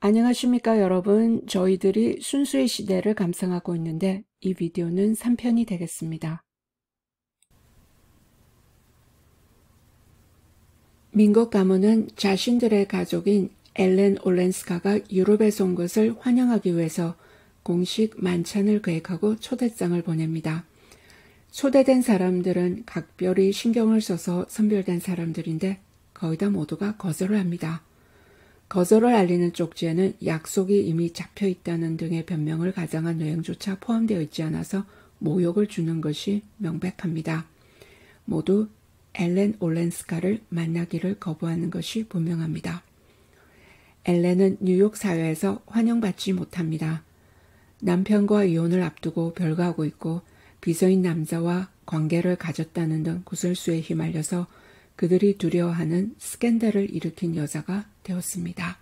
안녕하십니까 여러분 저희들이 순수의 시대를 감상하고 있는데 이 비디오는 3편이 되겠습니다. 민국 가문은 자신들의 가족인 엘렌 올렌스카가 유럽에서 온 것을 환영하기 위해서 공식 만찬을 계획하고 초대장을 보냅니다. 초대된 사람들은 각별히 신경을 써서 선별된 사람들인데 거의 다 모두가 거절을 합니다. 거절을 알리는 쪽지에는 약속이 이미 잡혀 있다는 등의 변명을 가장한 여행조차 포함되어 있지 않아서 모욕을 주는 것이 명백합니다. 모두 엘렌 올렌스카를 만나기를 거부하는 것이 분명합니다. 엘렌은 뉴욕 사회에서 환영받지 못합니다. 남편과 이혼을 앞두고 별거하고 있고 비서인 남자와 관계를 가졌다는 등 구설수에 휘말려서 그들이 두려워하는 스캔들을 일으킨 여자가 되었습니다.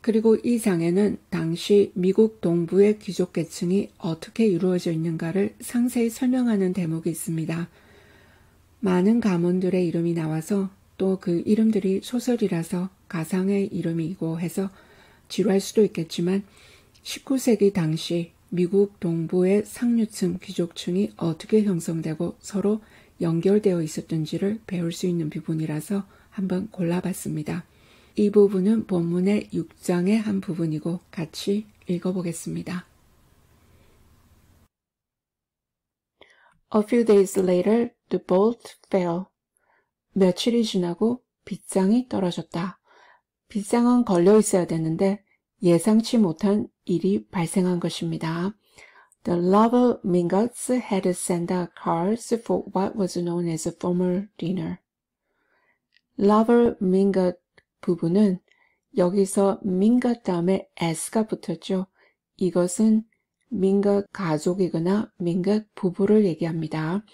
그리고 이 장에는 당시 미국 동부의 귀족 계층이 어떻게 이루어져 있는가를 상세히 설명하는 대목이 있습니다. 많은 가문들의 이름이 나와서 또 그 이름들이 소설이라서 가상의 이름이고 해서 지루할 수도 있겠지만 19세기 당시 미국 동부의 상류층 귀족층이 어떻게 형성되고 서로 연결되어 있었던지를 배울 수 있는 부분이라서 한번 골라봤습니다. 이 부분은 본문의 6장의 한 부분이고 같이 읽어보겠습니다. A few days later, the bolt fell. 며칠이 지나고 빗장이 떨어졌다. 빗장은 걸려 있어야 되는데 예상치 못한 일이 발생한 것입니다. The lover Mingotts had sent out cards for what was known as a formal dinner. lover Mingott 부부는 여기서 Mingott 다음에 s가 붙었죠. 이것은 민것 가족이거나 민것 부부를 얘기합니다.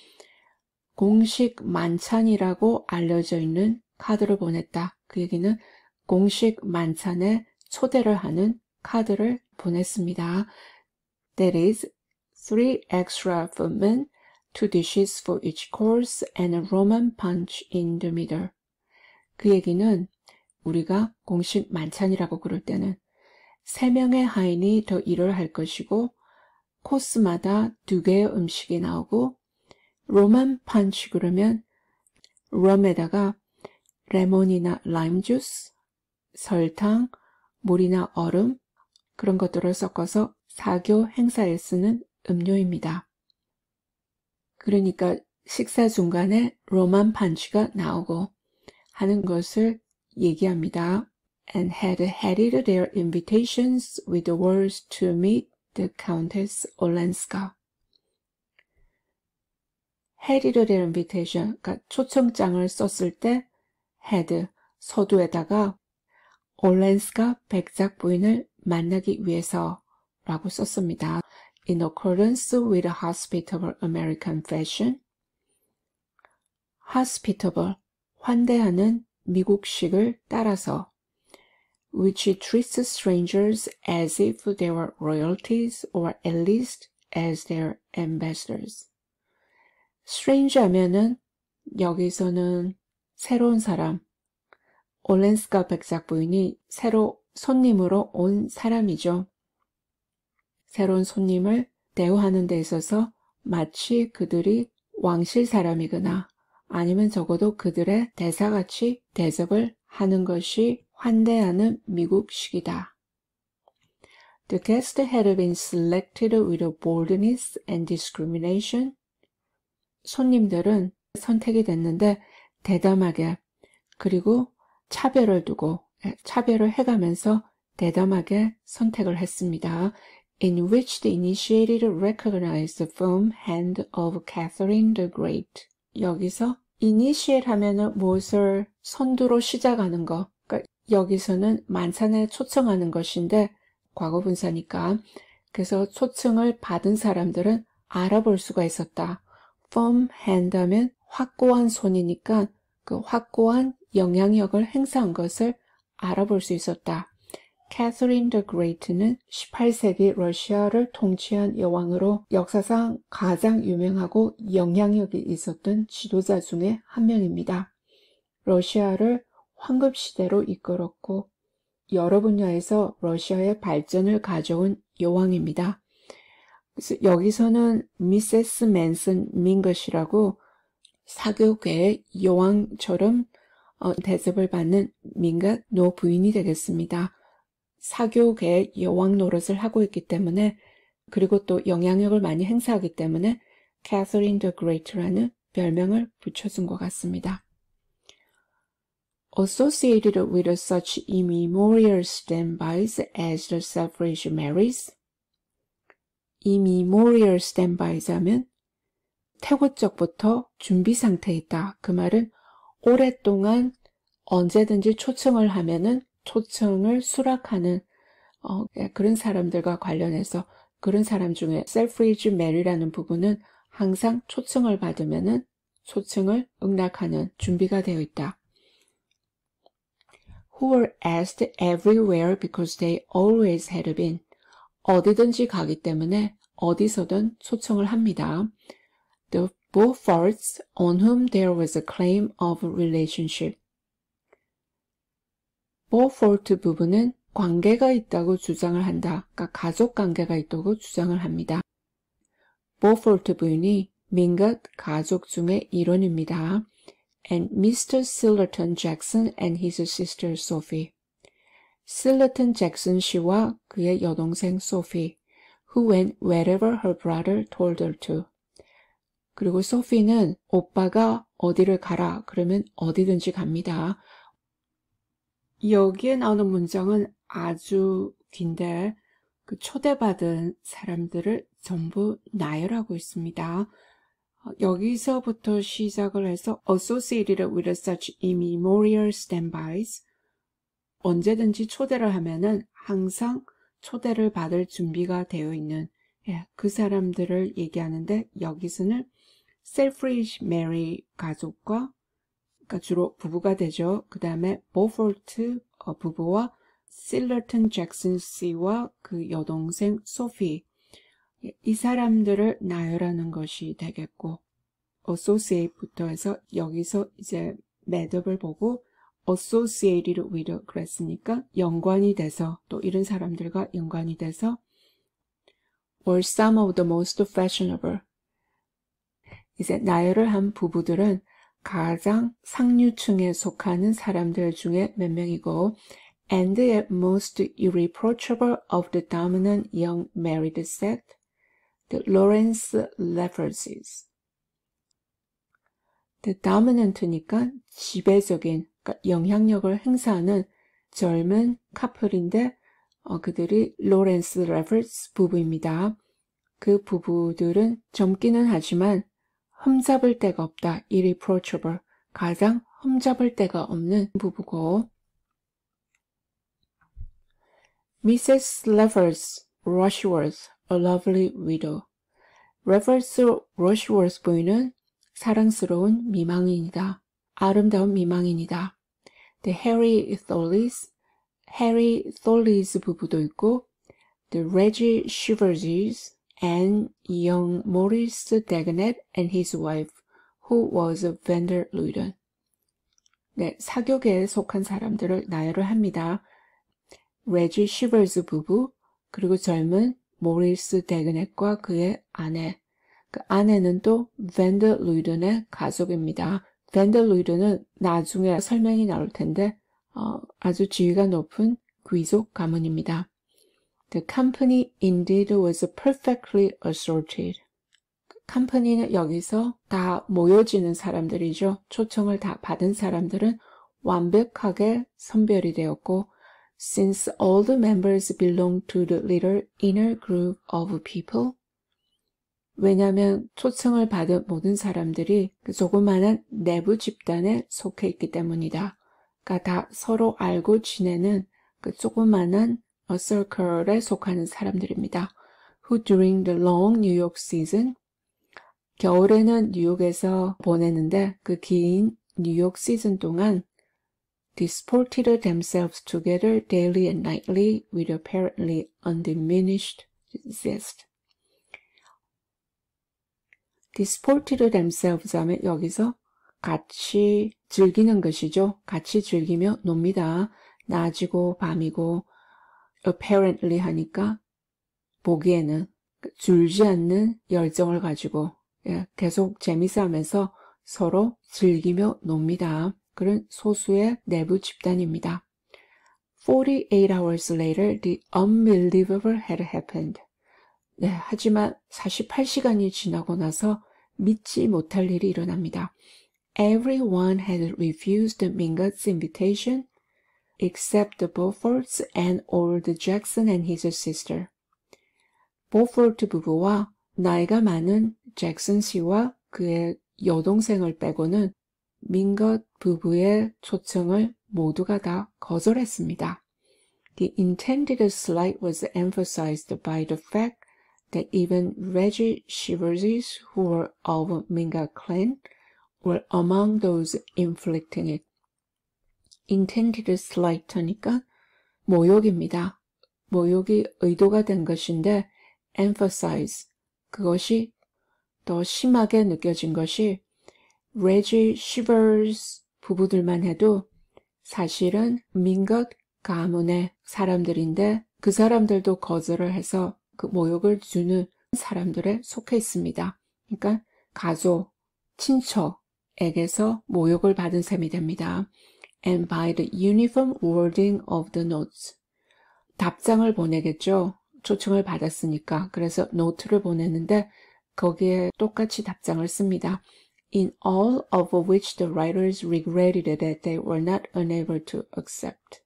공식 만찬이라고 알려져 있는 카드를 보냈다. 그 얘기는 공식 만찬에 초대를 하는 카드를 보냈습니다. That is, three extra for men, two dishes for each course, and a Roman punch in the middle. 그 얘기는 우리가 공식 만찬이라고 그럴 때는 세 명의 하인이 더 일을 할 것이고 코스마다 두 개의 음식이 나오고 로만 판치 그러면 럼에다가 레몬이나 라임 주스, 설탕, 물이나 얼음 그런 것들을 섞어서 사교 행사에 쓰는 음료입니다. 그러니까 식사 중간에 로만 판치가 나오고 하는 것을 얘기합니다. and had headed their invitations with the words to meet the Countess Olenska. headed their invitation, 그러니까 초청장을 썼을 때 had, 서두에다가 올렌스카 백작 부인을 만나기 위해서라고 썼습니다. in accordance with hospitable American fashion. hospitable, 환대하는 미국식을 따라서 which treats strangers as if they were royalties or at least as their ambassadors. strange 하면은 여기서는 새로운 사람, 올렌스카 백작 부인이 새로 손님으로 온 사람이죠. 새로운 손님을 대우하는 데 있어서 마치 그들이 왕실 사람이거나 아니면 적어도 그들의 대사같이 대접을 하는 것이 환대하는 미국식이다. The guest had been selected with a boldness and discrimination. 손님들은 선택이 됐는데 대담하게 그리고 차별을 두고 차별을 해가면서 대담하게 선택을 했습니다. in which the initiated recognized the firm hand of Catherine the Great. 여기서 initiate 하면은 무엇을 선두로 시작하는 거. 그러니까 여기서는 만찬에 초청하는 것인데 과거 분사니까. 그래서 초청을 받은 사람들은 알아볼 수가 있었다. firm hand 하면 확고한 손이니까 그 확고한 영향력을 행사한 것을 알아볼 수 있었다. 캐서린 더 그레이트는 18세기 러시아를 통치한 여왕으로 역사상 가장 유명하고 영향력이 있었던 지도자 중에 한 명입니다. 러시아를 황급시대로 이끌었고 여러 분야에서 러시아의 발전을 가져온 여왕입니다. 여기서는 미세스 맨슨 민것이라고 사교계의 여왕처럼 어, 대접을 받는 민가 노부인이 되겠습니다. 사교계의 여왕 노릇을 하고 있기 때문에 그리고 또 영향력을 많이 행사하기 때문에 캐서린 더 그레이트라는 별명을 붙여준 것 같습니다. Associated with such immemorial standbys as the suffrage m a r r e s immemorial standbys 하면 태고적부터 준비 상태에 있다. 그 말은 오랫동안 언제든지 초청을 하면은 초청을 수락하는 어, 그런 사람들과 관련해서 그런 사람 중에 셀프리즈 메리라는 부분은 항상 초청을 받으면은 초청을 응락하는 준비가 되어 있다. Who were asked everywhere because they always had been. 어디든지 가기 때문에 어디서든 초청을 합니다. The Beauforts on whom there was a claim of relationship. forfault 부분은 관계가 있다고 주장을 한다. 그러니까 가족 관계가 있다고 주장을 합니다. forfault 부인이 민것 가족 중의 일원입니다. And Mr. Sillerton Jackson and his sister Sophie. Sillerton Jackson 씨와 그의 여동생 Sophie, who went wherever her brother told her to. 그리고 소피는 오빠가 어디를 가라 그러면 어디든지 갑니다. 여기에 나오는 문장은 아주 긴데 그 초대받은 사람들을 전부 나열하고 있습니다. 어, 여기서부터 시작을 해서 associated with such immemorial standbys 언제든지 초대를 하면은 항상 초대를 받을 준비가 되어 있는 예, 그 사람들을 얘기하는데 여기서는 셀프리시 메리 가족과 그러니까 주로 부부가 되죠. 그 다음에 보폴트 부부와 실러튼 잭슨 씨와 그 여동생 소피 이 사람들을 나열하는 것이 되겠고 associate부터 해서 여기서 이제 매듭을 보고 associate를 오히려 그랬으니까 연관이 돼서 또 이런 사람들과 연관이 돼서 were some of the most fashionable 이제 나열을 한 부부들은 가장 상류층에 속하는 사람들 중에 몇 명이고 and the most irreproachable of the dominant young married sect, the Lawrence Lefferses. the dominant니까 지배적인, 그러니까 영향력을 행사하는 젊은 카플인데 어, 그들이 로렌스 레버스 부부입니다. 그 부부들은 젊기는 하지만 흠잡을 데가 없다. irreproachable. 가장 흠잡을 데가 없는 부부고 Mrs. Levers Rushworth, A Lovely Widow 레버스 러시워스 부인은 사랑스러운 미망인이다. 아름다운 미망인이다. The Harry Tholis, Harry Tholis 부부도 있고 The Reggie Shiverses, and young Maurice Dagnet and his wife, who was a vendor leader. 네, 사격에 속한 사람들을 나열을 합니다. 레지 시버즈 부부, 그리고 젊은 모리스 데그넷과 그의 아내. 그 아내는 또 벤더 루이든의 가족입니다. 벤더 루이든은 나중에 설명이 나올 텐데 어, 아주 지위가 높은 귀족 가문입니다. The company indeed was perfectly assorted. 컴퍼니는 여기서 다 모여지는 사람들이죠. 초청을 다 받은 사람들은 완벽하게 선별이 되었고 since all the members belong to the little inner group of people 왜냐하면 초청을 받은 모든 사람들이 그 조그마한 내부 집단에 속해 있기 때문이다. 그러니까 다 서로 알고 지내는 그 조그마한 a circle에 속하는 사람들입니다. who during the long New York season 겨울에는 뉴욕에서 보내는데 그 긴 뉴욕 시즌 동안 disported themselves together daily and nightly with apparently undiminished zest. disported themselves 하면 여기서 같이 즐기는 것이죠. 같이 즐기며 놉니다. 낮이고 밤이고 apparently 하니까 보기에는 줄지 않는 열정을 가지고 계속 재미삼면서 서로 즐기며 놉니다. 그런 소수의 내부 집단입니다. 48 hours later, the unbelievable had happened. 네, 하지만 48시간이 지나고 나서 믿지 못할 일이 일어납니다. Everyone had refused Mingat's invitation except the Beauforts and old Jackson and his sister. 보포트 부부와 나이가 많은 Jackson 씨와 그의 여동생을 빼고는 Mingott 부부의 초청을 모두가 다 거절했습니다. The intended slight was emphasized by the fact that even Reggie Shiverses, who were of Minga clan, were among those inflicting it. intended s l i g h t e 니까 모욕입니다. 모욕이 의도가 된 것인데 emphasize 그것이 더 심하게 느껴진 것이 Reggie Shivers 부부들만 해도 사실은 민것 가문의 사람들인데 그 사람들도 거절을 해서 그 모욕을 주는 사람들에 속해 있습니다. 그러니까 가족, 친척에게서 모욕을 받은 셈이 됩니다. and by the uniform wording of the notes. 답장을 보내겠죠. 초청을 받았으니까. 그래서 노트를 보내는데 거기에 똑같이 답장을 씁니다. In all of which the writers regretted that they were not unable to accept.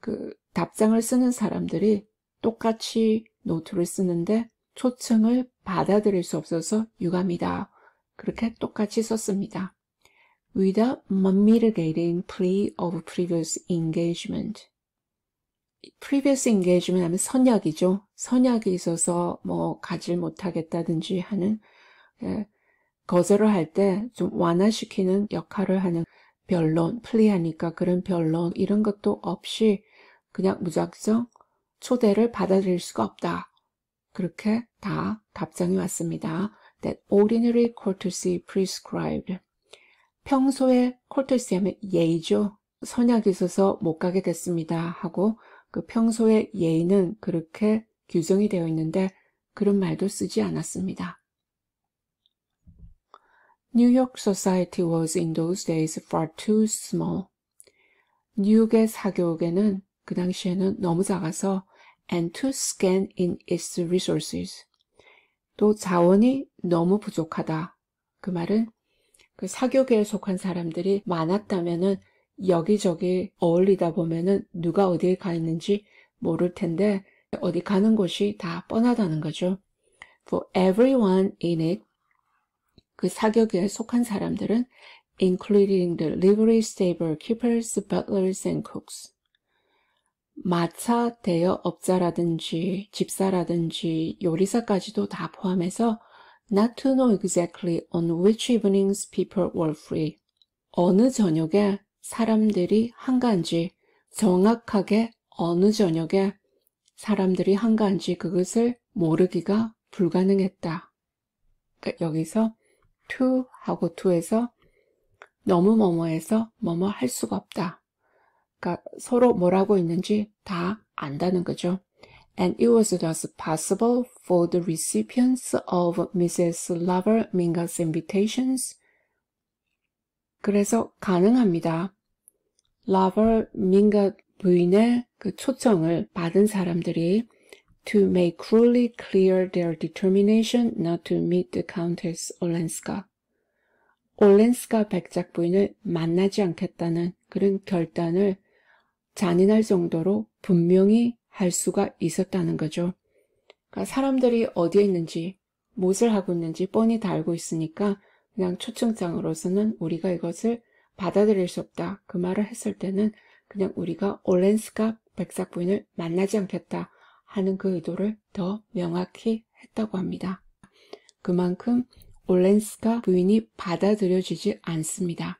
그 답장을 쓰는 사람들이 똑같이 노트를 쓰는데 초청을 받아들일 수 없어서 유감이다. 그렇게 똑같이 썼습니다. without mitigating plea of previous engagement. previous engagement 하면 선약이죠. 선약이 있어서 뭐 가질 못하겠다든지 하는 예, 거절을 할 때 좀 완화시키는 역할을 하는 변론, 플리하니까 그런 변론 이런 것도 없이 그냥 무작정 초대를 받아들일 수가 없다. 그렇게 다 답장이 왔습니다. That ordinary courtesy prescribed. 평소에 콜토시엠의 예의죠. 선약이 있어서 못 가게 됐습니다. 하고 그 평소의 예의는 그렇게 규정이 되어 있는데 그런 말도 쓰지 않았습니다. New York society was in those days far too small. 뉴욕의 사교육에는 그 당시에는 너무 작아서 and too s c a n in its resources. 또 자원이 너무 부족하다. 그 말은 그 사교계에 속한 사람들이 많았다면은 여기저기 어울리다 보면은 누가 어디에 가 있는지 모를 텐데 어디 가는 곳이 다 뻔하다는 거죠. For everyone in it, 그 사교계에 속한 사람들은 including the livery stable keepers, butlers, and cooks. 마차 대여 업자라든지 집사라든지 요리사까지도 다 포함해서 not to know exactly on which evenings people were free. 어느 저녁에 사람들이 한가한지 정확하게 어느 저녁에 사람들이 한가한지 그것을 모르기가 불가능했다. 그러니까 여기서 to 하고 to에서 너무 뭐뭐해서 뭐뭐 할 수가 없다. 그러니까 서로 뭘 하고 있는지 다 안다는 거죠. and it was j u s t possible for the recipients of Mrs. Lover Minga's invitations 그래서 가능합니다. Lover Minga 부인의 그 초청을 받은 사람들이 to make cruelly clear their determination not to meet the Countess Olenska. 올렌스카 백작 부인을 만나지 않겠다는 그런 결단을 잔인할 정도로 분명히 할 수가 있었다는 거죠. 그러니까 사람들이 어디에 있는지, 무엇을 하고 있는지 뻔히 다 알고 있으니까 그냥 초청장으로서는 우리가 이것을 받아들일 수 없다. 그 말을 했을 때는 그냥 우리가 올렌스가 백삭 부인을 만나지 않겠다 하는 그 의도를 더 명확히 했다고 합니다. 그만큼 올렌스가 부인이 받아들여지지 않습니다.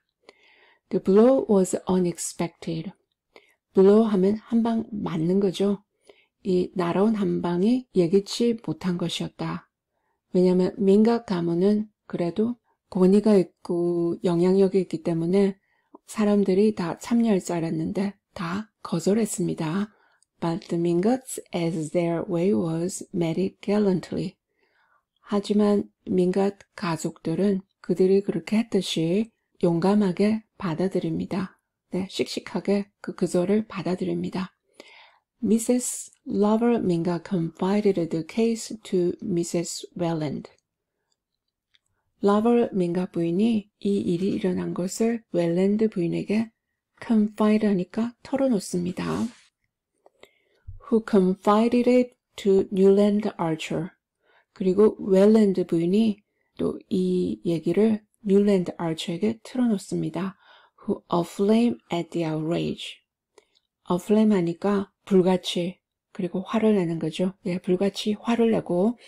The blow was unexpected. blow 하면 한 방 맞는 거죠. 이 날아온 한방이 예기치 못한 것이었다. 왜냐하면 민각 가문은 그래도 권위가 있고 영향력이 있기 때문에 사람들이 다 참여할 줄 알았는데 다 거절했습니다. But the m i n g o t s as their way was, met it gallantly. 하지만 민각 가족들은 그들이 그렇게 했듯이 용감하게 받아들입니다. 네, 씩씩하게 그 그절을 받아들입니다. Mrs. Loverminga confided the case to Mrs. Welland. Lover Minga 부인이 이 일이 일어난 것을 Welland 부인에게 confide 하니까 털어놓습니다. Who confided it to Newland Archer. 그리고 Welland 부인이 또 이 얘기를 Newland a r c h e r 에게털어놓습니다 Who aflame at the outrage. flame 하니까 불같이 그리고 화를 내는 거죠. 예, 불같이 화를 내고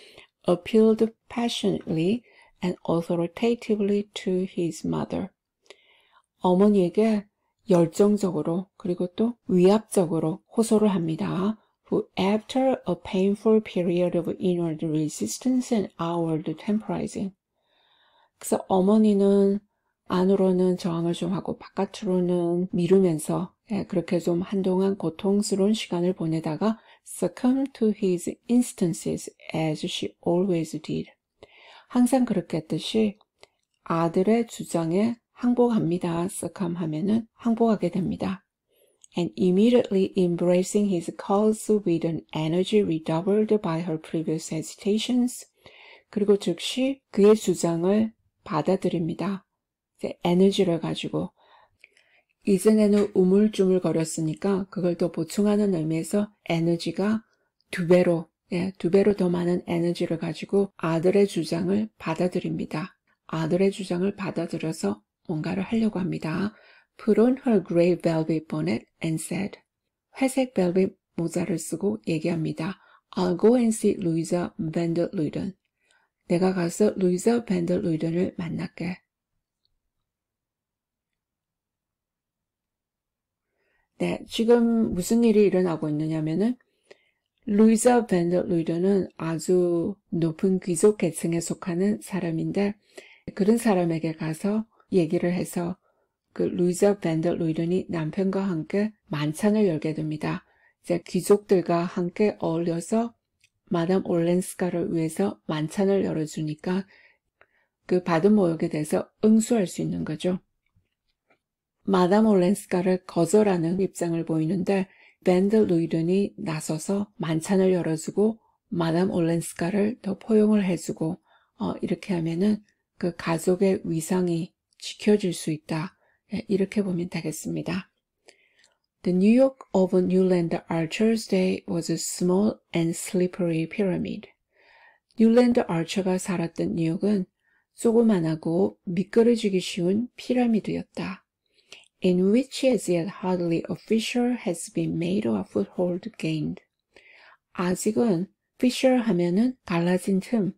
appealed passionately and authoritatively to his mother. 어머니에게 열정적으로 그리고 또 위압적으로 호소를 합니다. who after a painful period of inward resistance and outward temporizing. 그래서 어머니는 안으로는 저항을 좀 하고 바깥으로는 미루면서 그렇게 좀 한동안 고통스러운 시간을 보내다가 succumb to his instances as she always did. 항상 그렇게 했듯이 아들의 주장에 항복합니다. succumb 하면은 항복하게 됩니다. and immediately embracing his cause with an energy redoubled by her previous hesitations. 그리고 즉시 그의 주장을 받아들입니다. 에너지를 가지고 이전에는 우물쭈물거렸으니까 그걸 더 보충하는 의미에서 에너지가 두 배로, 예, 두 배로 더 많은 에너지를 가지고 아들의 주장을 받아들입니다. 아들의 주장을 받아들여서 뭔가를 하려고 합니다. Put on her grey velvet bonnet and said. 회색 벨벳 모자를 쓰고 얘기합니다. I'll go and see Louisa Van der Luyden. 내가 가서 루이자 밴들 루이든을 만날게. 네, 지금 무슨 일이 일어나고 있느냐면은 루이자 밴드 루이더는 아주 높은 귀족 계층에 속하는 사람인데 그런 사람에게 가서 얘기를 해서 그 루이자 밴드 루이더니 남편과 함께 만찬을 열게 됩니다. 이제 귀족들과 함께 어울려서 마담 올렌스카를 위해서 만찬을 열어주니까 그 받은 모욕에 대해서 응수할 수 있는 거죠. 마담 올렌스카를 거절하는 입장을 보이는데 밴드 루이든이 나서서 만찬을 열어주고 마담 올렌스카를 더 포용을 해주고 어, 이렇게 하면은 그 가족의 위상이 지켜질 수 있다. 예, 이렇게 보면 되겠습니다. The New York of Newland Archer's day was a small and slippery pyramid. 뉴랜드 아처가 살았던 뉴욕은 조그만하고 미끄러지기 쉬운 피라미드였다. in which as yet hardly a fissure has been made or a foothold gained. 아직은 fissure 하면은 갈라진 틈,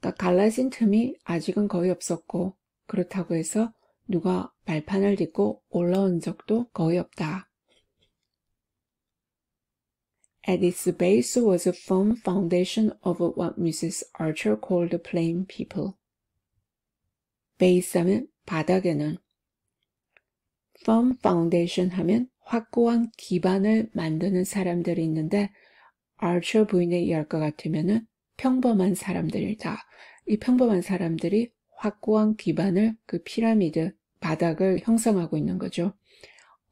그러니까 갈라진 틈이 아직은 거의 없었고 그렇다고 해서 누가 발판을 딛고 올라온 적도 거의 없다. At its base was a firm foundation of what Mrs. Archer called plain people. Base 하면 바닥에는 firm foundation 하면 확고한 기반을 만드는 사람들이 있는데 Archer 부인에 의할 것같으면 평범한 사람들이다. 이 평범한 사람들이 확고한 기반을 그 피라미드 바닥을 형성하고 있는 거죠.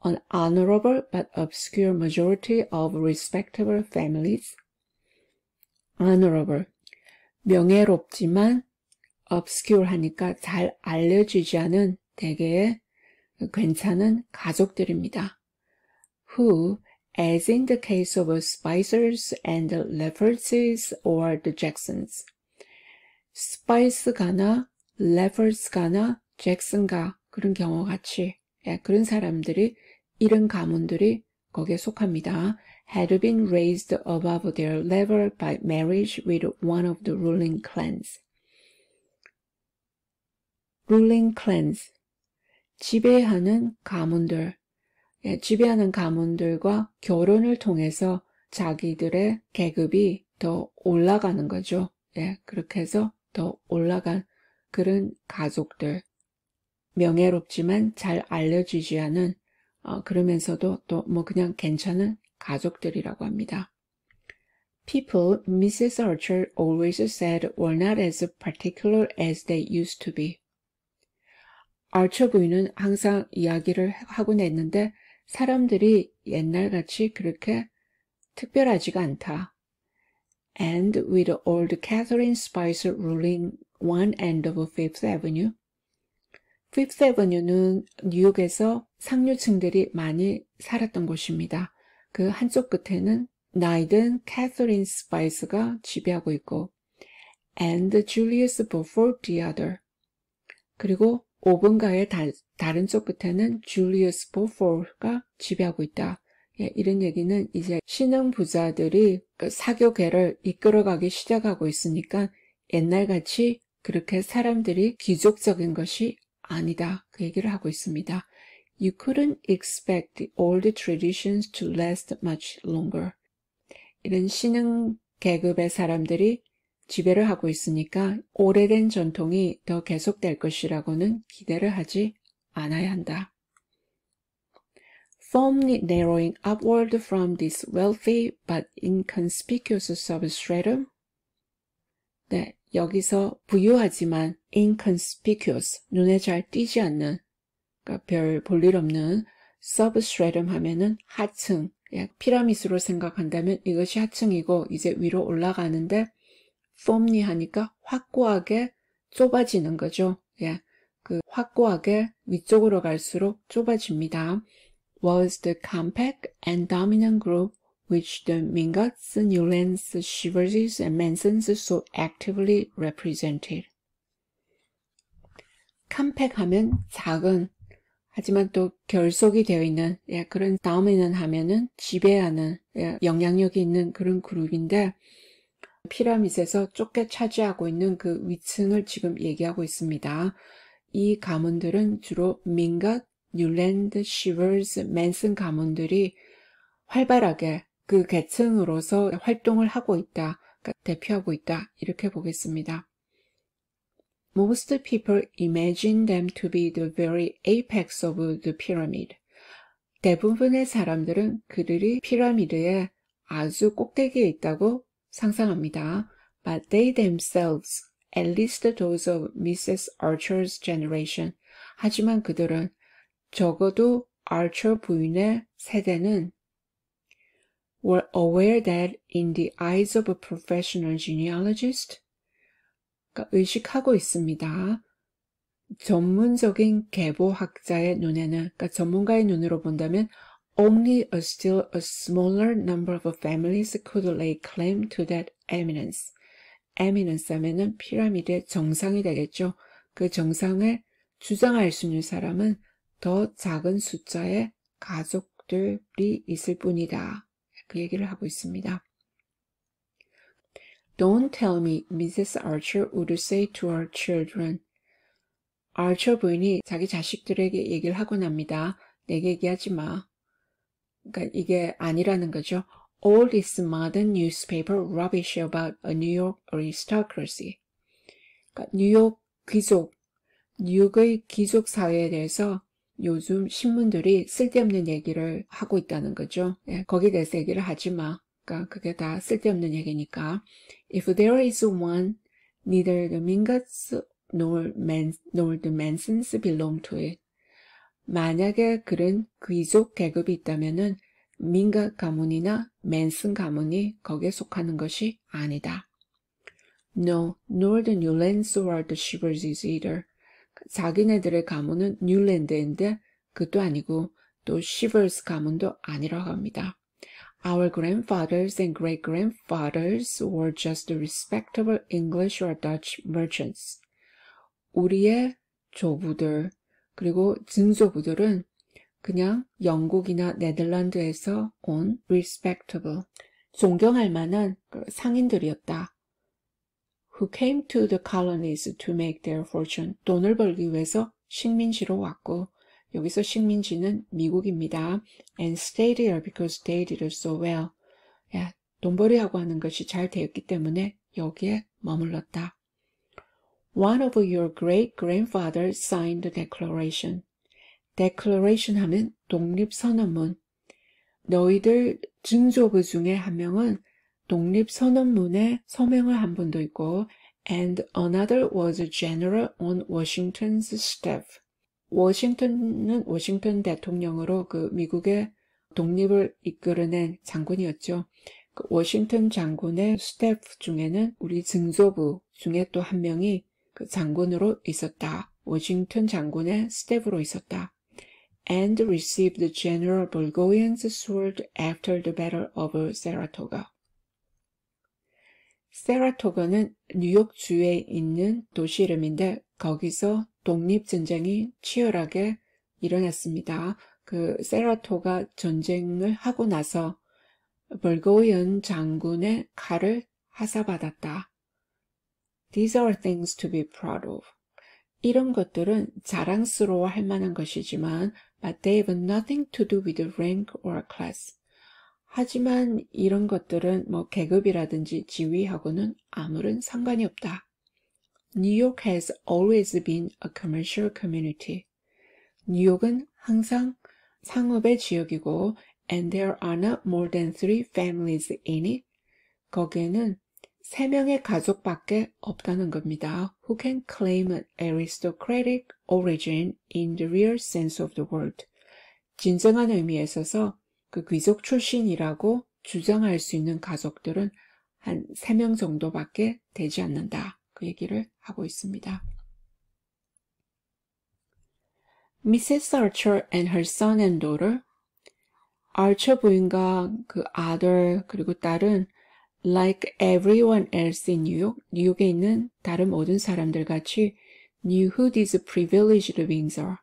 An honorable but obscure majority of respectable families. Honorable. 명예롭지만 obscure 하니까 잘 알려지지 않은 대개의 괜찮은 가족들입니다. who, as in the case of Spicers and Lefferts or the Jacksons, Spice가나 Lefferts가나 Jackson가 그런 경우 같이 그런 사람들이 이런 가문들이 거기에 속합니다. had been raised above their level by marriage with one of the ruling clans. ruling clans 지배하는 가문들, 예, 지배하는 가문들과 결혼을 통해서 자기들의 계급이 더 올라가는 거죠. 예, 그렇게 해서 더 올라간 그런 가족들. 명예롭지만 잘 알려지지 않은, 어, 그러면서도 또 뭐 그냥 괜찮은 가족들이라고 합니다. People Mrs. Archer always said were not as particular as they used to be. 알처 부인은 항상 이야기를 하곤 했는데 사람들이 옛날같이 그렇게 특별하지가 않다. And with old Catherine Spicer ruling one end of Fifth Avenue. Fifth Avenue는 뉴욕에서 상류층들이 많이 살았던 곳입니다. 그 한쪽 끝에는 나이든 c a t h e r i 캐서린 스파이스가 지배하고 있고 and Julius Beaufort the other. 그리고 오븐가의 다, 른쪽 끝에는 줄리어스 보포가 지배하고 있다. 예, 이런 얘기는 이제 신흥 부자들이 그 사교계를 이끌어가기 시작하고 있으니까 옛날같이 그렇게 사람들이 귀족적인 것이 아니다. 그 얘기를 하고 있습니다. You couldn't expect the old traditions to last much longer. 이런 신흥 계급의 사람들이 지배를 하고 있으니까 오래된 전통이 더 계속될 것이라고는 기대를 하지 않아야 한다. firmly narrowing upward from this wealthy but inconspicuous substratum. 네, 여기서 부유하지만 inconspicuous, 눈에 잘 띄지 않는, 그러니까 별볼일 없는 substratum 하면은 하층, 피라미스로 생각한다면 이것이 하층이고 이제 위로 올라가는데 firmly 하니까 확고하게 좁아지는 거죠. 예. 그 확고하게 위쪽으로 갈수록 좁아집니다. was the compact and dominant group which the Mingotts, Newlands, Shiverses, and Mansons so actively represented. 컴팩 하면 작은, 하지만 또 결속이 되어 있는 예, 그런 다음에는 하면은 지배하는 예, 영향력이 있는 그런 그룹인데 피라밋에서 쫓게 차지하고 있는 그 위층을 지금 얘기하고 있습니다. 이 가문들은 주로 민것, 뉴랜드, 시버스, 맨슨 가문들이 활발하게 그 계층으로서 활동을 하고 있다, 그러니까 대표하고 있다 이렇게 보겠습니다. Most people imagine them to be the very apex of the pyramid. 대부분의 사람들은 그들이 피라미드의 아주 꼭대기에 있다고 상상합니다. But they themselves, at least those of Mrs. Archer's generation. 하지만 그들은 적어도 Archer 부인의 세대는 were aware that in the eyes of a professional genealogist 그러니까 의식하고 있습니다. 전문적인 계보학자의 눈에는 그러니까 전문가의 눈으로 본다면 only a still a smaller number of families could lay claim to that eminence. eminence 하면은 피라미드의 정상이 되겠죠. 그 정상을 주장할 수 있는 사람은 더 작은 숫자의 가족들이 있을 뿐이다. 그 얘기를 하고 있습니다. Don't tell me, Mrs. Archer would say to her children. Archer 부인이 자기 자식들에게 얘기를 하고 납니다. 내게 얘기하지 마. 그러니까 이게 아니라는 거죠. All this modern newspaper rubbish about a New York aristocracy. 그러니까 뉴욕 귀족, 뉴욕의 귀족 사회에 대해서 요즘 신문들이 쓸데없는 얘기를 하고 있다는 거죠. 예, 거기에 대해서 얘기를 하지 마. 그러니까 그게 다 쓸데없는 얘기니까. If there is one, neither the m i n g o t s nor, Man, nor the Mansons belong to it. 만약에 그런 귀족 계급이 있다면은 민가 가문이나 맨슨 가문이 거기에 속하는 것이 아니다. No, nor the Newlands or the Shivers is either. 자기네들의 가문은 뉴랜드인데 그것도 아니고 또 Shivers 가문도 아니라고 합니다. Our grandfathers and great-grandfathers were just respectable English or Dutch merchants. 우리의 조부들, 그리고 증조부들은 그냥 영국이나 네덜란드에서 온 respectable, 존경할 만한 상인들이었다. who came to the colonies to make their fortune. 돈을 벌기 위해서 식민지로 왔고 여기서 식민지는 미국입니다. and stayed here because they did it so well. 돈벌이하고 하는 것이 잘 되었기 때문에 여기에 머물렀다. One of your great grandfather signed the declaration. Declaration 하면 독립선언문. 너희들 증조부 중에 한 명은 독립선언문에 서명을 한 분도 있고 and another was a general on Washington's staff. 워싱턴은 워싱턴 대통령으로 그 미국의 독립을 이끌어낸 장군이었죠. 그 워싱턴 장군의 스태프 중에는 우리 증조부 중에 또 한 명이 그 장군으로 있었다. 워싱턴 장군의 스텝으로 있었다. and received General Burgoyne's sword after the Battle of Saratoga. 세라토가는 뉴욕 주에 있는 도시 이름인데 거기서 독립 전쟁이 치열하게 일어났습니다. 그 세라토가 전쟁을 하고 나서 벌고연 장군의 칼을 하사받았다. These are things to be proud of. 이런 것들은 자랑스러워 할 만한 것이지만 but they have nothing to do with rank or class. 하지만 이런 것들은 뭐 계급이라든지 지위하고는 아무런 상관이 없다. New York has always been a commercial community. 뉴욕은 항상 상업의 지역이고 and there are not more than three families in it. 거기에는 3명의 가족밖에 없다는 겁니다. Who can claim an aristocratic origin in the real sense of the word. 진정한 의미에서서 그 귀족 출신이라고 주장할 수 있는 가족들은 한 3명 정도밖에 되지 않는다. 그 얘기를 하고 있습니다. Mrs. Archer and her son and daughter. Archer 부인과 그 아들 그리고 딸은 like everyone else in New York, 뉴욕에 있는 다른 모든 사람들 같이 knew who these privileged Windsor.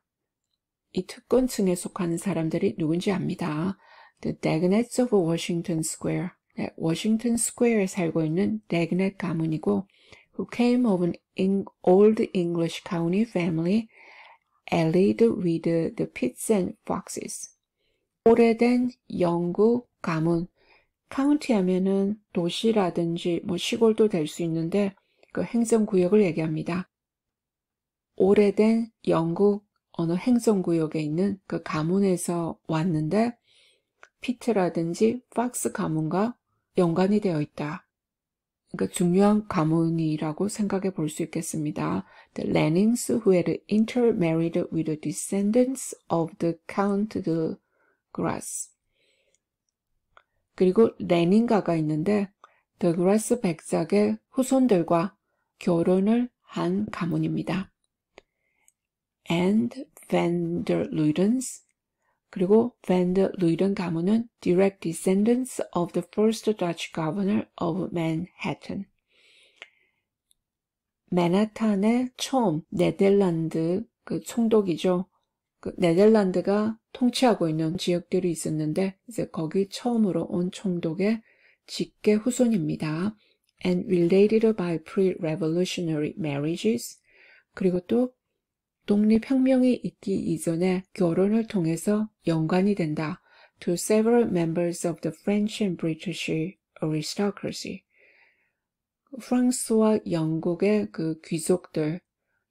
이 특권층에 속하는 사람들이 누군지 압니다. The Dagnets of Washington Square. 네, Washington 스퀘어에 살고 있는 레그넷 가문이고 who came of an in old English county family allied with the Pitts and Foxes. 오래된 영국 가문 카운티 하면은 도시라든지 뭐 시골도 될 수 있는데 그행성구역을 얘기합니다. 오래된 영국 어느 행성구역에 있는 그 가문에서 왔는데 피트라든지 팍스 가문과 연관이 되어 있다. 그러니까 중요한 가문이라고 생각해 볼 수 있겠습니다. The Lannings who had intermarried with the descendants of the Count de Grasse. 그리고 레닌가가 있는데 드그라스 백작의 후손들과 결혼을 한 가문입니다. and van der Luydens 그리고 van der Luyden 가문은 direct descendants of the first Dutch governor of Manhattan. 맨하탄의 처음 네덜란드 그 총독이죠. 그 네덜란드가 통치하고 있는 지역들이 있었는데 이제 거기 처음으로 온 총독의 직계 후손입니다. and related by pre-revolutionary marriages 그리고 또 독립혁명이 있기 이전에 결혼을 통해서 연관이 된다. to several members of the French and British aristocracy. 프랑스와 영국의 그 귀족들,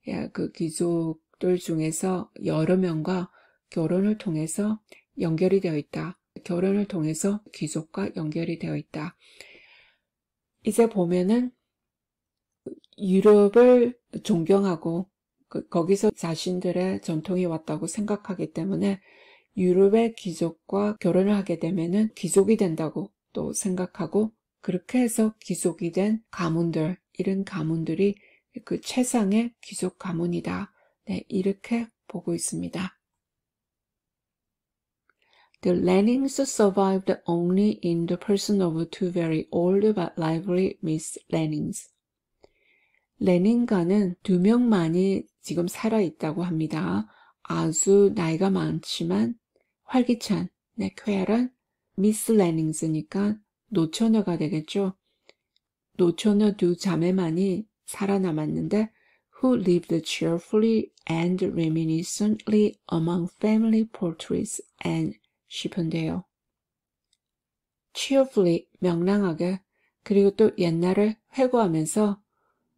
예, 그 귀족 가족들 중에서 여러 명과 결혼을 통해서 연결이 되어 있다. 결혼을 통해서 귀족과 연결이 되어 있다. 이제 보면은 유럽을 존경하고 그 거기서 자신들의 전통이 왔다고 생각하기 때문에 유럽의 귀족과 결혼을 하게 되면은 귀족이 된다고 또 생각하고 그렇게 해서 귀족이 된 가문들, 이런 가문들이 그 최상의 귀족 가문이다. 네, 이렇게 보고 있습니다. The Lannings survived only in the person of two very old but lively Miss Lannings. 레닝가는 두 명만이 지금 살아있다고 합니다. 아주 나이가 많지만 활기찬, 네, 쾌활한 미스 레닝스니까 노처녀가 되겠죠. 노처녀 두 자매만이 살아남았는데 who lived cheerfully and reminiscently among family portraits and 싶은데요. cheerfully 명랑하게 그리고 또 옛날을 회고하면서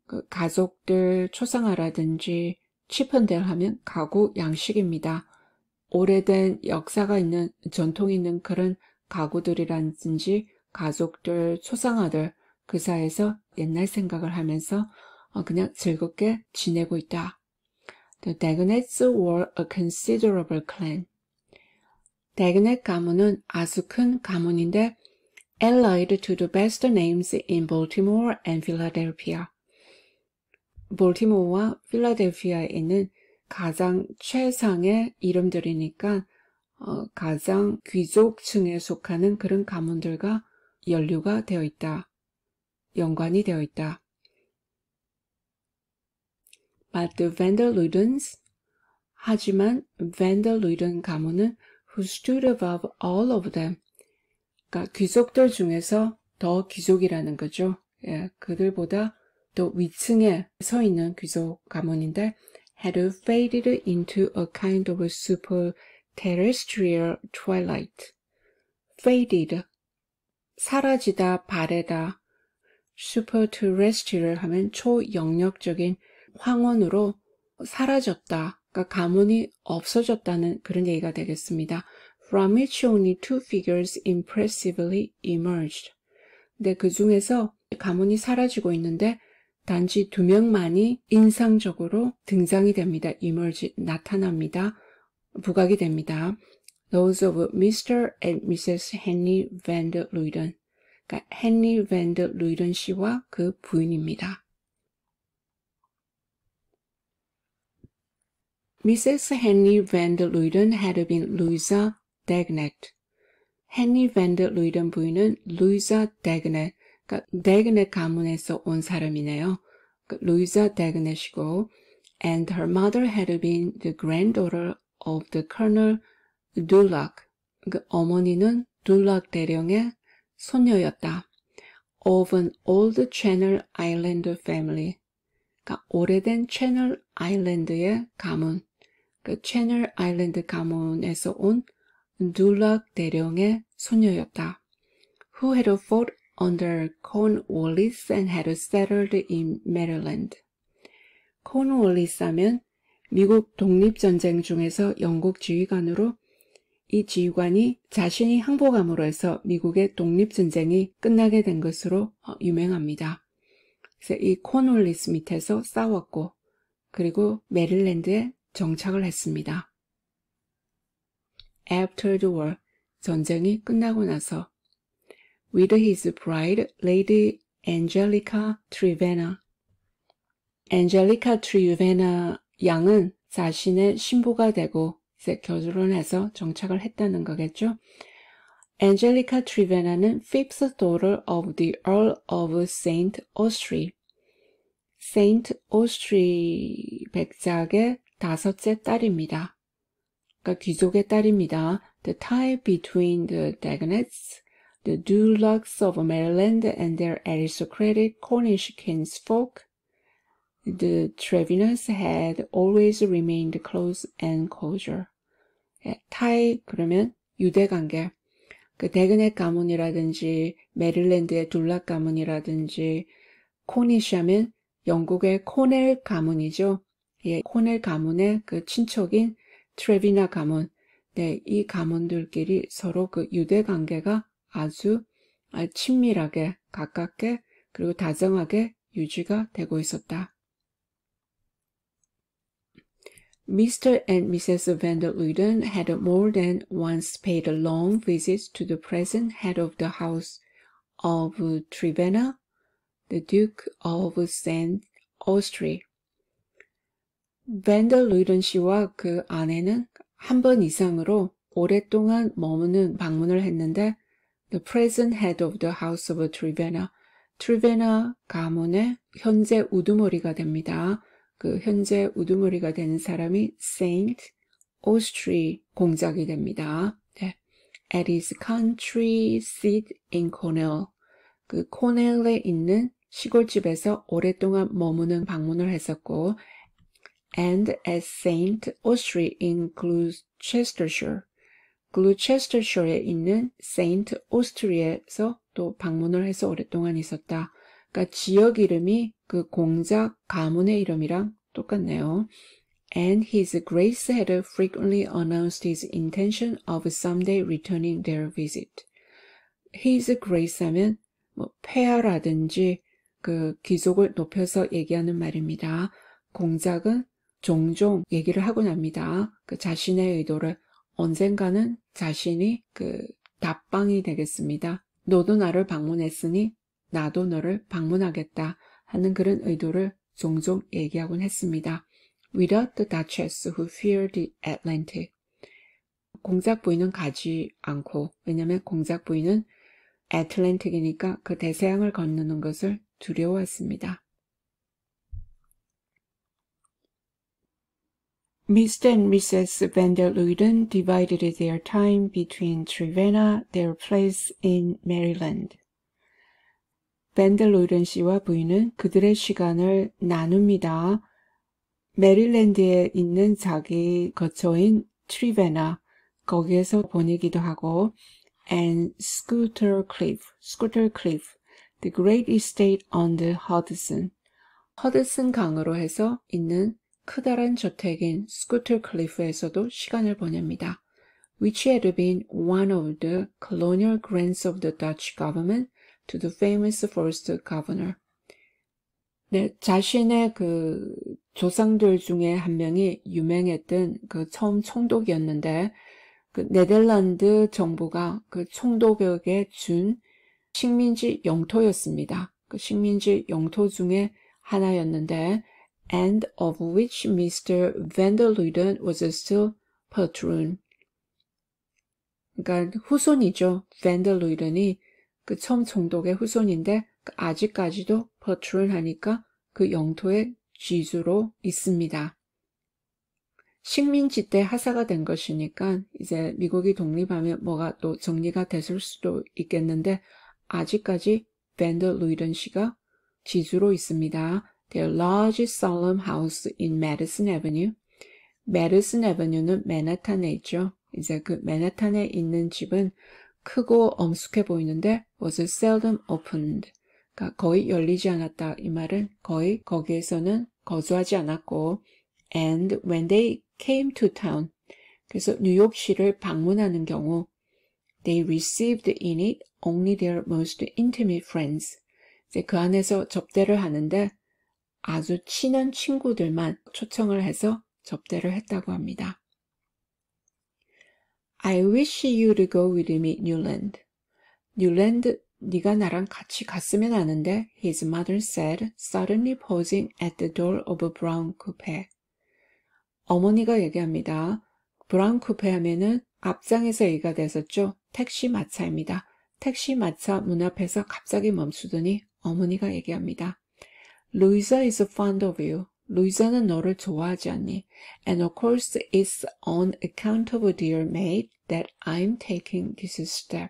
그 가족들 초상화라든지 치펀델 하면 가구 양식입니다. 오래된 역사가 있는 전통 있는 그런 가구들이라든지 가족들 초상화들 그 사이에서 옛날 생각을 하면서 그냥 즐겁게 지내고 있다. The Dagonets were a considerable clan. Dagonet 가문은 아주 큰 가문인데 allied to the best names in Baltimore and Philadelphia. 볼티모어와 필라델피아에 있는 가장 최상의 이름들이니까 어, 가장 귀족층에 속하는 그런 가문들과 연류가 되어 있다. 연관이 되어 있다. but the v a n d e r l u d e n s 하지만 van der Luyden 가문은 who stood above all of them 그러니까 귀족들 중에서 더 귀족이라는 거죠. 예, 그들보다 더 위층에 서 있는 귀족 가문인데 had faded into a kind of super-terrestrial twilight. faded 사라지다, 바래다. super-terrestrial 하면 초영역적인 황혼으로 사라졌다. 그러니까 가문이 없어졌다는 그런 얘기가 되겠습니다. From which only two figures impressively emerged. 근데 그 중에서 가문이 사라지고 있는데 단지 두 명만이 인상적으로 등장이 됩니다. emerge 나타납니다. 부각이 됩니다. Those of Mr. and Mrs. Henry Van der Luyden. 그러니까 Henry v a 헨 l u y 루 e n 씨와 그 부인입니다. Mrs. Henry van der Luyden had been Louisa Dagnet. 헨리 밴드 루이던 부인은 Louisa 데그넷, 그러니까 데그넷 가문에서 온 사람이네요. 그러니까 루이자 데그넷이고, and her mother had been the granddaughter of the Colonel Dulac. 그러니까 어머니는 둘락 대령의 손녀였다. of an old Channel Islander family. 그러니까 오래된 Channel Islander의 가문. 그 채널 아일랜드 가문에서 온 눌락 대령의 소녀였다. Who had fought under Cornwallis and had settled in Maryland. c o r n 하면 미국 독립전쟁 중에서 영국 지휘관으로 이 지휘관이 자신이 항복함으로 해서 미국의 독립전쟁이 끝나게 된 것으로 어, 유명합니다. 그래서 이콘놀리스 밑에서 싸웠고 그리고 메릴랜드의 정착을 했습니다. After the war, 전쟁이 끝나고 나서 With his bride, Lady Angelica Trivena. Angelica Trivena 양은 자신의 신부가 되고 이제 결혼해서 정착을 했다는 거겠죠. Angelica Trivena는 fifth daughter of the Earl of Saint Austria. Saint Austria 백작의 다섯째 딸입니다. 그러니까 귀족의 딸입니다. The tie between the Dagonets, the d u l u s of Maryland and their aristocratic Cornish kinsfolk, the Trevenants had always remained close and cordial. tie 그러면 유대 관계. 그 데그넷 가문이라든지 메릴랜드의 둘락 가문이라든지 코니시하면 영국의 코넬 가문이죠. 예, 호넬 가문의 그 친척인 트레비나 가문, 네, 이 가문들끼리 서로 그 유대 관계가 아주 친밀하게 가깝게 그리고 다정하게 유지가 되고 있었다. Mr. and Mrs. Van der Luyden had more than once paid long visits to the present head of the house of Trevena, the Duke of St. Austria. 벤델 루이런 씨와 그 아내는 한 번 이상으로 오랫동안 머무는 방문을 했는데 The present head of the House of Trivena, 트리베나 가문의 현재 우두머리가 됩니다. 그 현재 우두머리가 되는 사람이 Saint Austri 공작이 됩니다. 네. At his country seat in Cornell. 그 코넬에 있는 시골집에서 오랫동안 머무는 방문을 했었고 and at St. Osry in Gloucestershire. c 글 s h i r e 에 있는 세인트 오 r i 리에서또 방문을 해서 오랫동안 있었다. 그러니까 지역 이름이 그 공작 가문의 이름이랑 똑같네요. And His Grace had frequently announced his intention of someday returning their visit. His Grace 하면 뭐 폐하라든지 그 귀속을 높여서 얘기하는 말입니다. 공작은 종종 얘기를 하곤 합니다. 그 자신의 의도를 언젠가는 자신이 그 답방이 되겠습니다. 너도 나를 방문했으니 나도 너를 방문하겠다 하는 그런 의도를 종종 얘기하곤 했습니다. Without the Duchess who feared the Atlantic. 공작 부인은 가지 않고 왜냐면 공작 부인은 애틀랜틱이니까 그 대서양을 건너는 것을 두려워했습니다. Mr. and Mrs. van der Luyden divided their time between Trevena, their place in Maryland. van der Luyden 씨와 부인은 그들의 시간을 나눕니다. 메릴랜드에 있는 자기 거처인 트리베나 거기에서 보내기도 하고 and Scooter Cliff, Scooter Cliff, the great estate on the Hudson, 허드슨 강으로 해서 있는 크다란 저택인 스쿠틀 클리프에서도 시간을 보냅니다. which had been one of the colonial grants of the Dutch government to the famous first governor. 네, 자신의 그 조상들 중에 한 명이 유명했던 그 처음 총독이었는데 그 네덜란드 정부가 그 총독에게 준 식민지 영토였습니다. 그 식민지 영토 중에 하나였는데 and of which Mr. van der Luyden was still patron. 그러니까 후손이죠. van der Luyden이 그 처음 총독의 후손인데 그 아직까지도 patron하니까 그 영토의 지주로 있습니다. 식민지 때 하사가 된 것이니까 이제 미국이 독립하면 뭐가 또 정리가 됐을 수도 있겠는데 아직까지 밴드 루이든 씨가 지주로 있습니다. their large solemn house in Madison Avenue. Madison Avenue는 맨하탄에 있죠. 이제 그 맨하탄에 있는 집은 크고 엄숙해 보이는데 was seldom opened. 그러니까 거의 열리지 않았다 이 말은 거의 거기에서는 거주하지 않았고 and when they came to town 그래서 뉴욕시를 방문하는 경우 they received in it only their most intimate friends. 이제 그 안에서 접대를 하는데 아주 친한 친구들만 초청을 해서 접대를 했다고 합니다. I wish y o u to go with me, Newland. Newland, 네가 나랑 같이 갔으면 하는데, his mother said, suddenly pausing at the door of a brown coupe. 어머니가 얘기합니다. 브라운 쿠페 하면은 앞장에서 얘기가 됐었죠. 택시 마차입니다. 택시 마차 문 앞에서 갑자기 멈추더니 어머니가 얘기합니다. Louisa is fond of you. 루이자는 너를 좋아하지 않니? And of course it's on account of dear maid that I'm taking this step.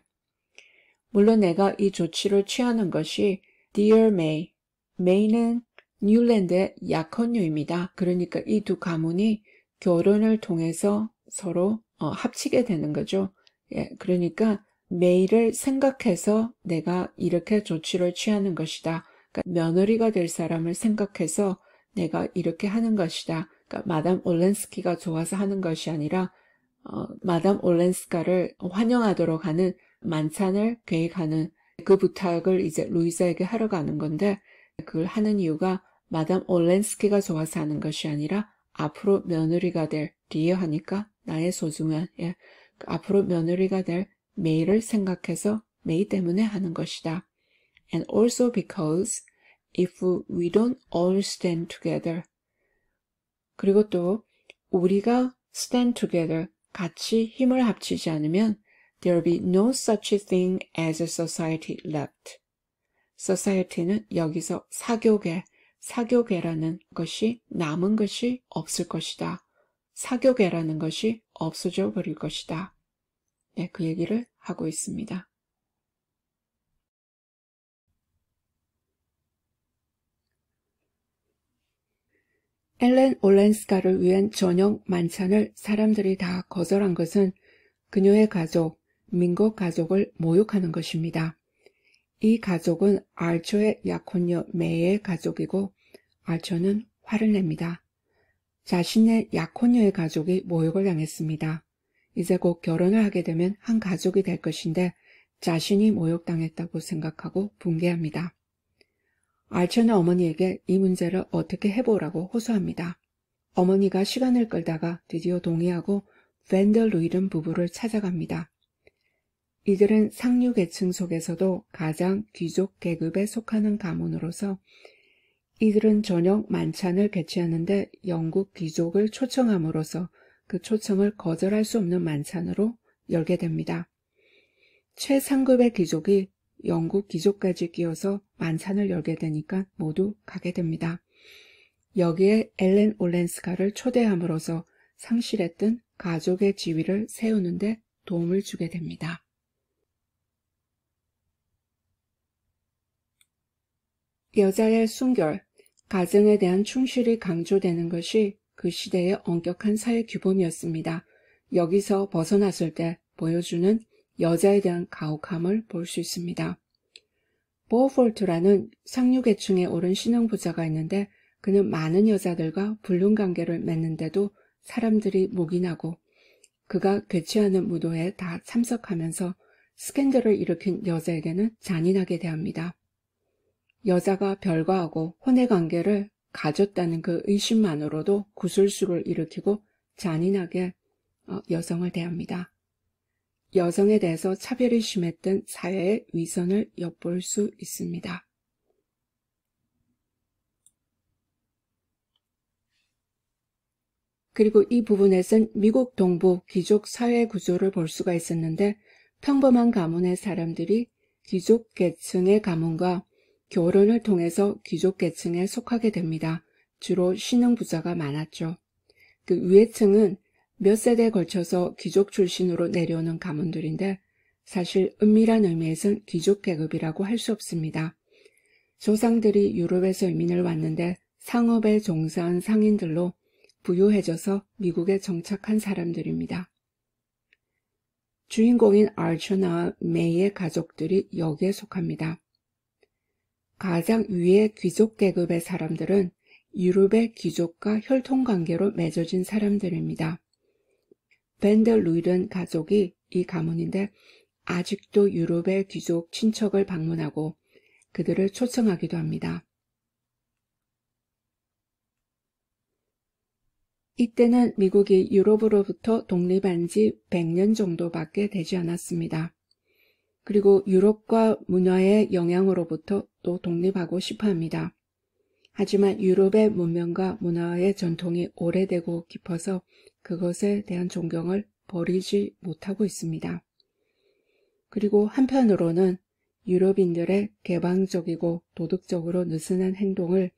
물론 내가 이 조치를 취하는 것이 dear May. May는 뉴랜드의 약혼녀입니다. 그러니까 이 두 가문이 결혼을 통해서 서로 어, 합치게 되는 거죠. 예, 그러니까 May를 생각해서 내가 이렇게 조치를 취하는 것이다. 그러니까 며느리가 될 사람을 생각해서 내가 이렇게 하는 것이다. 그러니까 마담 올렌스키가 좋아서 하는 것이 아니라 어, 마담 올렌스카를 환영하도록 하는 만찬을 계획하는 그 부탁을 이제 루이자에게 하러 가는 건데 그걸 하는 이유가 마담 올렌스키가 좋아서 하는 것이 아니라 앞으로 며느리가 될 리에 하니까 나의 소중한 예, 그 앞으로 며느리가 될 메이를 생각해서 메이 때문에 하는 것이다. and also because if we don't all stand together. 그리고 또 우리가 stand together, 같이 힘을 합치지 않으면 there'll be no such thing as a society left. society는 여기서 사교계, 사교계라는 것이 남은 것이 없을 것이다. 사교계라는 것이 없어져 버릴 것이다. 네, 그 얘기를 하고 있습니다. 엘렌 올렌스카를 위한 저녁 만찬을 사람들이 다 거절한 것은 그녀의 가족, 민국 가족을 모욕하는 것입니다. 이 가족은 알초의 약혼녀 메의 가족이고 알초는 화를 냅니다. 자신의 약혼녀의 가족이 모욕을 당했습니다. 이제 곧 결혼을 하게 되면 한 가족이 될 것인데 자신이 모욕당했다고 생각하고 붕괴합니다. 알천의 어머니에게 이 문제를 어떻게 해보라고 호소합니다. 어머니가 시간을 끌다가 드디어 동의하고 벤델 루이른 부부를 찾아갑니다. 이들은 상류 계층 속에서도 가장 귀족 계급에 속하는 가문으로서 이들은 저녁 만찬을 개최하는데 영국 귀족을 초청함으로써 그 초청을 거절할 수 없는 만찬으로 열게 됩니다. 최상급의 귀족이 영국 귀족까지 끼어서 만찬을 열게 되니까 모두 가게 됩니다. 여기에 엘렌 올렌스카를 초대함으로써 상실했던 가족의 지위를 세우는데 도움을 주게 됩니다. 여자의 순결, 가정에 대한 충실이 강조되는 것이 그 시대의 엄격한 사회 규범이었습니다. 여기서 벗어났을 때 보여주는 여자에 대한 가혹함을 볼 수 있습니다. 보어폴트라는 상류계층에 오른 신흥부자가 있는데 그는 많은 여자들과 불륜 관계를 맺는데도 사람들이 묵인하고 그가 개최하는 무도에 다 참석하면서 스캔들을 일으킨 여자에게는 잔인하게 대합니다. 여자가 별과하고 혼외 관계를 가졌다는 그 의심만으로도 구술수를 일으키고 잔인하게 어, 여성을 대합니다. 여성에 대해서 차별이 심했던 사회의 위선을 엿볼 수 있습니다. 그리고 이 부분에선 미국 동부 귀족 사회 구조를 볼 수가 있었는데 평범한 가문의 사람들이 귀족 계층의 가문과 결혼을 통해서 귀족 계층에 속하게 됩니다. 주로 신흥 부자가 많았죠. 그 위계층은 몇 세대에 걸쳐서 귀족 출신으로 내려오는 가문들인데 사실 은밀한 의미에선 귀족 계급이라고 할 수 없습니다. 조상들이 유럽에서 이민을 왔는데 상업에 종사한 상인들로 부유해져서 미국에 정착한 사람들입니다. 주인공인 알처나 메이의 가족들이 여기에 속합니다. 가장 위의 귀족 계급의 사람들은 유럽의 귀족과 혈통관계로 맺어진 사람들입니다. 벤델 루이른 가족이 이 가문인데 아직도 유럽의 귀족 친척을 방문하고 그들을 초청하기도 합니다. 이때는 미국이 유럽으로부터 독립한 지 100년 정도밖에 되지 않았습니다. 그리고 유럽과 문화의 영향으로부터 또 독립하고 싶어 합니다. 하지만 유럽의 문명과 문화의 전통이 오래되고 깊어서 그것에 대한 존경을 버리지 못하고 있습니다. 그리고 한편으로는 유럽인들의 개방적이고 도덕적으로 느슨한 행동을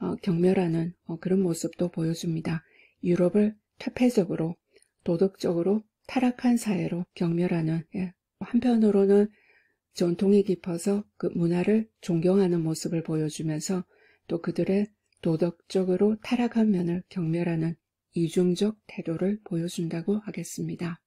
어, 경멸하는 어, 그런 모습도 보여줍니다. 유럽을 퇴폐적으로 도덕적으로 타락한 사회로 경멸하는 예, 한편으로는 전통이 깊어서 그 문화를 존경하는 모습을 보여주면서 또 그들의 도덕적으로 타락한 면을 경멸하는 이중적 태도를 보여준다고 하겠습니다.